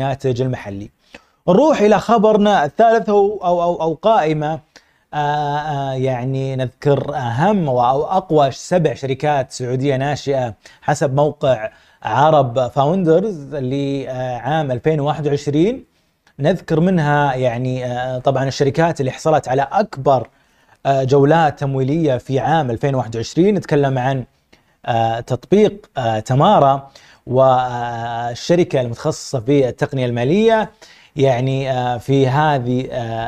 الناتج المحلي. نروح الى خبرنا الثالث او او او قائمه آه، آه، يعني نذكر اهم او اقوى سبع شركات سعوديه ناشئه حسب موقع عرب فاوندرز لعام 2021 نذكر منها يعني آه، طبعا الشركات اللي حصلت على اكبر جولات تمويليه في عام 2021 نتكلم عن آه، تطبيق آه، تمارا والشركه المتخصصه في التقنيه الماليه يعني آه، في هذه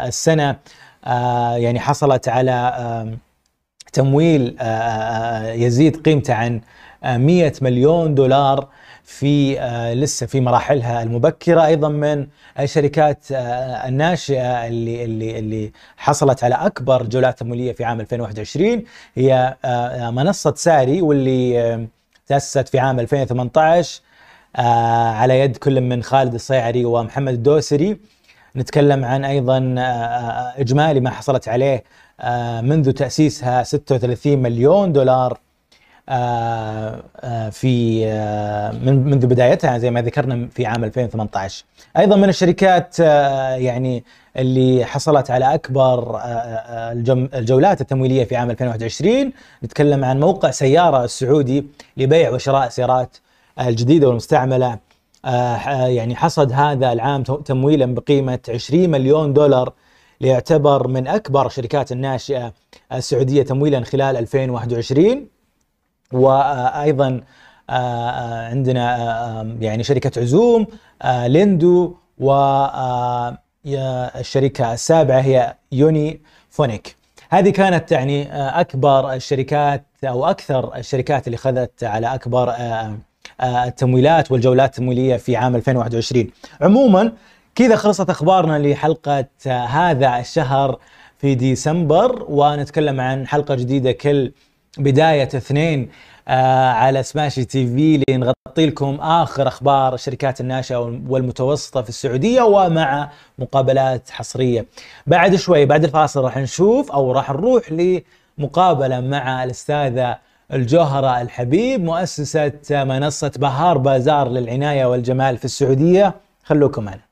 السنه يعني حصلت على تمويل يزيد قيمته عن 100 مليون دولار في آه، لسه في مراحلها المبكره ايضا من الشركات آه، الناشئه اللي اللي اللي حصلت على اكبر جولات تمويليه في عام 2021 هي آه، منصه ساري واللي تاسست في عام 2018 على يد كل من خالد الصيعري ومحمد الدوسري نتكلم عن ايضا اجمالي ما حصلت عليه منذ تاسيسها 36 مليون دولار آه، آه، في آه، من منذ بدايتها زي ما ذكرنا في عام 2018 ايضا من الشركات يعني اللي حصلت على اكبر الجولات التمويليه في عام 2021 نتكلم عن موقع سياره السعودي لبيع وشراء السيارات الجديده والمستعمله يعني حصد هذا العام تمويلا بقيمه 20 مليون دولار ليعتبر من اكبر الشركات الناشئه السعوديه تمويلا خلال 2021 وايضا آه، آه، عندنا آه، يعني شركه عزوم ليندو والشركه السابعه هي يوني فونيك هذه كانت يعني اكبر الشركات او اكثر الشركات اللي خذت على اكبر التمويلات والجولات التمويليه في عام 2021 عموما كذا خلصت اخبارنا لحلقه هذا الشهر في ديسمبر ونتكلم عن حلقه جديده كل بداية اثنين آه، على سماشي تي في لنغطي لكم آخر أخبار الشركات الناشئة والمتوسطة في السعودية ومع مقابلات حصرية بعد شوي بعد الفاصل راح نشوف أو راح نروح لمقابلة مع الأستاذة الجوهرة الحبيب مؤسسة منصة بهار بازار للعناية والجمال في السعودية خلوكم معنا